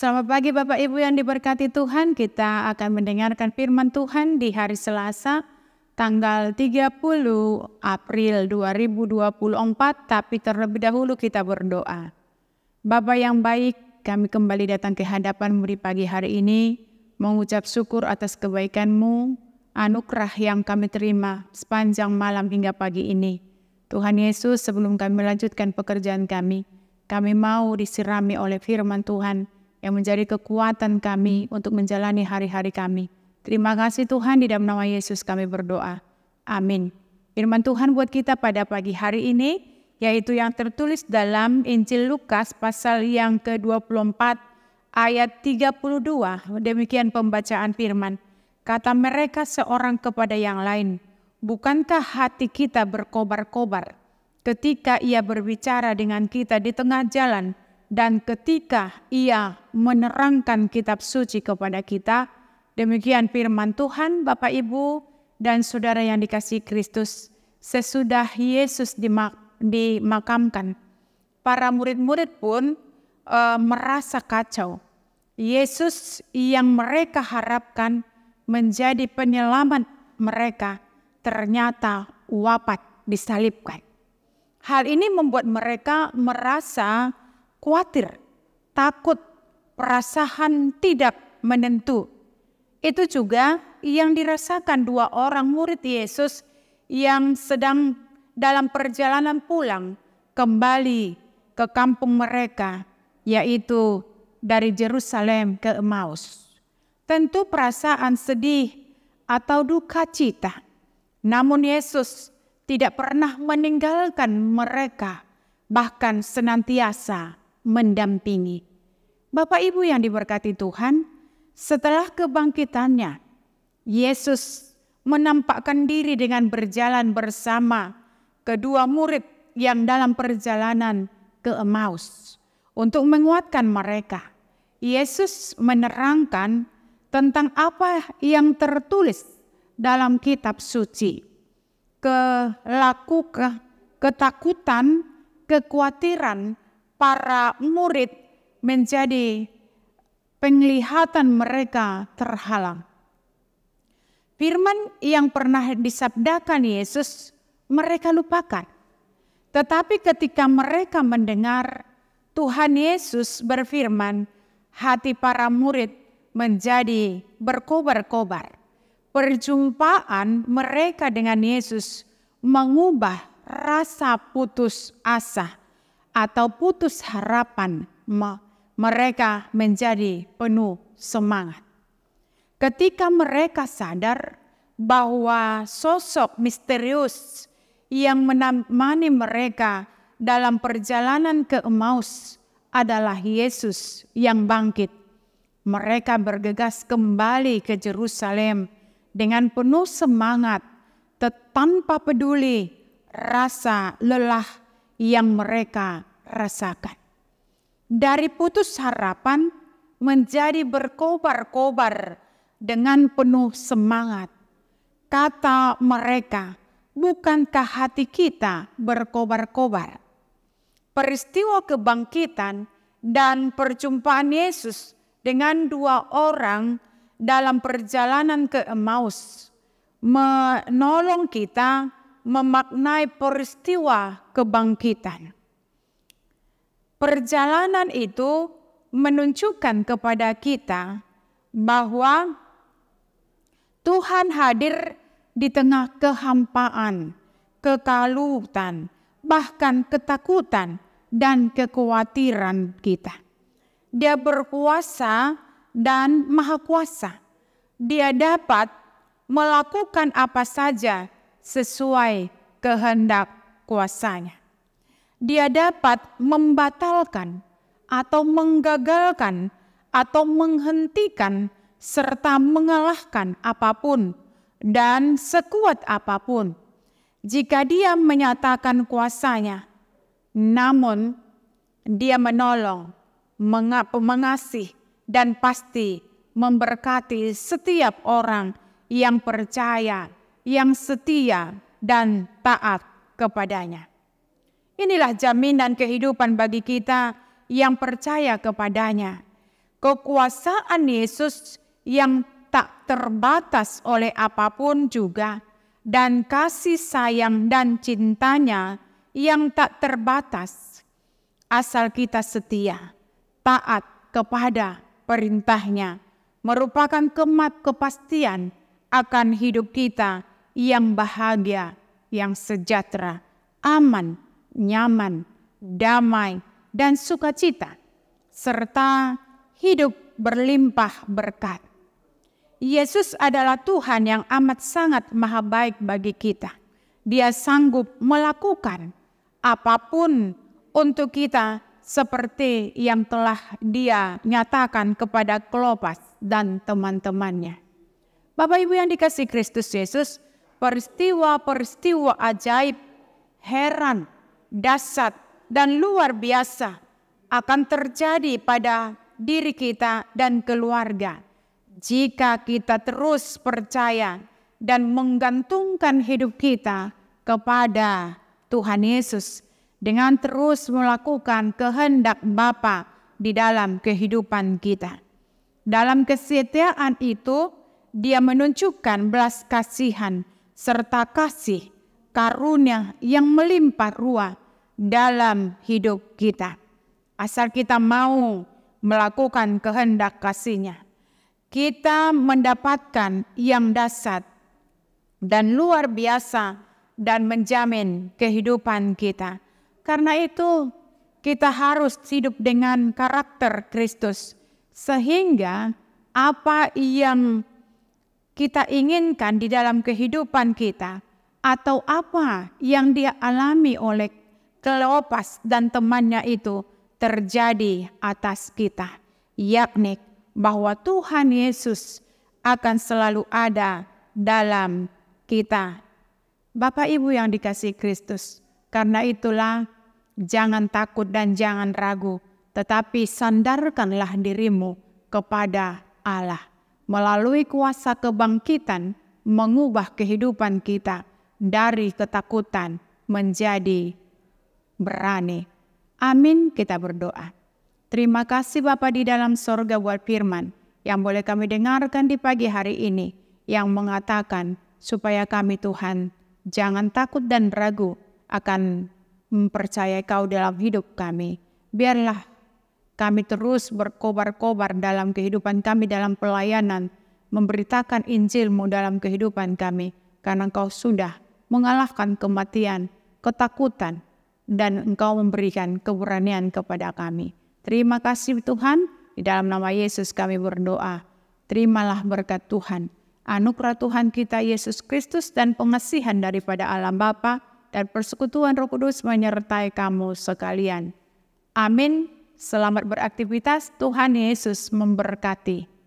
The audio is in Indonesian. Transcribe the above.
Selamat pagi Bapak Ibu yang diberkati Tuhan. Kita akan mendengarkan firman Tuhan di hari Selasa tanggal 30 April 2024. Tapi terlebih dahulu kita berdoa. Bapak yang baik, kami kembali datang ke hadapanmu di pagi hari ini. Mengucap syukur atas kebaikanmu, anugerah yang kami terima sepanjang malam hingga pagi ini. Tuhan Yesus sebelum kami melanjutkan pekerjaan kami, kami mau disirami oleh firman Tuhan yang menjadi kekuatan kami untuk menjalani hari-hari kami. Terima kasih Tuhan di dalam nama Yesus kami berdoa. Amin. Firman Tuhan buat kita pada pagi hari ini yaitu yang tertulis dalam Injil Lukas pasal yang ke-24 ayat 32. Demikian pembacaan firman. Kata mereka seorang kepada yang lain, bukankah hati kita berkobar-kobar ketika ia berbicara dengan kita di tengah jalan dan ketika ia menerangkan kitab suci kepada kita, demikian firman Tuhan Bapak Ibu dan saudara yang dikasih Kristus, sesudah Yesus dimak dimakamkan, para murid-murid pun e, merasa kacau. Yesus yang mereka harapkan menjadi penyelamat mereka ternyata wafat disalibkan. Hal ini membuat mereka merasa khawatir, takut, perasaan tidak menentu. Itu juga yang dirasakan dua orang murid Yesus yang sedang dalam perjalanan pulang kembali ke kampung mereka, yaitu dari Jerusalem ke Emmaus. Tentu perasaan sedih atau duka cita. Namun Yesus tidak pernah meninggalkan mereka, bahkan senantiasa mendampingi. Bapak Ibu yang diberkati Tuhan, setelah kebangkitannya, Yesus menampakkan diri dengan berjalan bersama kedua murid yang dalam perjalanan ke Emmaus untuk menguatkan mereka. Yesus menerangkan tentang apa yang tertulis dalam kitab suci. Kelaku ketakutan, kekhawatiran para murid menjadi penglihatan mereka terhalang. Firman yang pernah disabdakan Yesus mereka lupakan. Tetapi ketika mereka mendengar Tuhan Yesus berfirman, hati para murid menjadi berkobar-kobar. Perjumpaan mereka dengan Yesus mengubah rasa putus asa atau putus harapan, mereka menjadi penuh semangat. Ketika mereka sadar bahwa sosok misterius yang menemani mereka dalam perjalanan ke Emmaus adalah Yesus yang bangkit. Mereka bergegas kembali ke Jerusalem dengan penuh semangat, tanpa peduli rasa lelah yang mereka rasakan. Dari putus harapan menjadi berkobar-kobar dengan penuh semangat. Kata mereka, bukankah hati kita berkobar-kobar? Peristiwa kebangkitan dan perjumpaan Yesus dengan dua orang dalam perjalanan ke Emmaus menolong kita memaknai peristiwa kebangkitan. Perjalanan itu menunjukkan kepada kita bahwa Tuhan hadir di tengah kehampaan, kekalutan, bahkan ketakutan dan kekhawatiran kita. Dia berkuasa dan maha kuasa. Dia dapat melakukan apa saja sesuai kehendak kuasanya. Dia dapat membatalkan atau menggagalkan atau menghentikan serta mengalahkan apapun dan sekuat apapun. Jika dia menyatakan kuasanya, namun dia menolong, mengasih, dan pasti memberkati setiap orang yang percaya yang setia dan taat kepadanya. Inilah jaminan kehidupan bagi kita yang percaya kepadanya. Kekuasaan Yesus yang tak terbatas oleh apapun juga dan kasih sayang dan cintanya yang tak terbatas asal kita setia, taat kepada perintahnya merupakan kemat kepastian akan hidup kita yang bahagia, yang sejahtera, aman, nyaman, damai, dan sukacita, serta hidup berlimpah berkat. Yesus adalah Tuhan yang amat sangat maha baik bagi kita. Dia sanggup melakukan apapun untuk kita seperti yang telah dia nyatakan kepada Klopas dan teman-temannya. Bapak Ibu yang dikasih Kristus Yesus, peristiwa-peristiwa ajaib, heran, dasar, dan luar biasa akan terjadi pada diri kita dan keluarga jika kita terus percaya dan menggantungkan hidup kita kepada Tuhan Yesus dengan terus melakukan kehendak Bapa di dalam kehidupan kita. Dalam kesetiaan itu, dia menunjukkan belas kasihan serta kasih karunia yang melimpah ruah dalam hidup kita. Asal kita mau melakukan kehendak kasihnya. Kita mendapatkan yang dasar dan luar biasa dan menjamin kehidupan kita. Karena itu kita harus hidup dengan karakter Kristus sehingga apa yang kita inginkan di dalam kehidupan kita atau apa yang dia alami oleh Kleopas dan temannya itu terjadi atas kita. Yakni bahwa Tuhan Yesus akan selalu ada dalam kita. Bapak Ibu yang dikasih Kristus, karena itulah jangan takut dan jangan ragu, tetapi sandarkanlah dirimu kepada Allah melalui kuasa kebangkitan mengubah kehidupan kita dari ketakutan menjadi berani. Amin, kita berdoa. Terima kasih Bapa di dalam sorga buat firman yang boleh kami dengarkan di pagi hari ini yang mengatakan supaya kami Tuhan jangan takut dan ragu akan mempercayai kau dalam hidup kami. Biarlah kami terus berkobar-kobar dalam kehidupan kami dalam pelayanan, memberitakan Injilmu dalam kehidupan kami, karena Engkau sudah mengalahkan kematian, ketakutan, dan Engkau memberikan keberanian kepada kami. Terima kasih Tuhan, di dalam nama Yesus kami berdoa. Terimalah berkat Tuhan, anugerah Tuhan kita Yesus Kristus dan pengasihan daripada alam Bapa dan persekutuan Roh Kudus menyertai kamu sekalian. Amin. Selamat beraktivitas, Tuhan Yesus memberkati.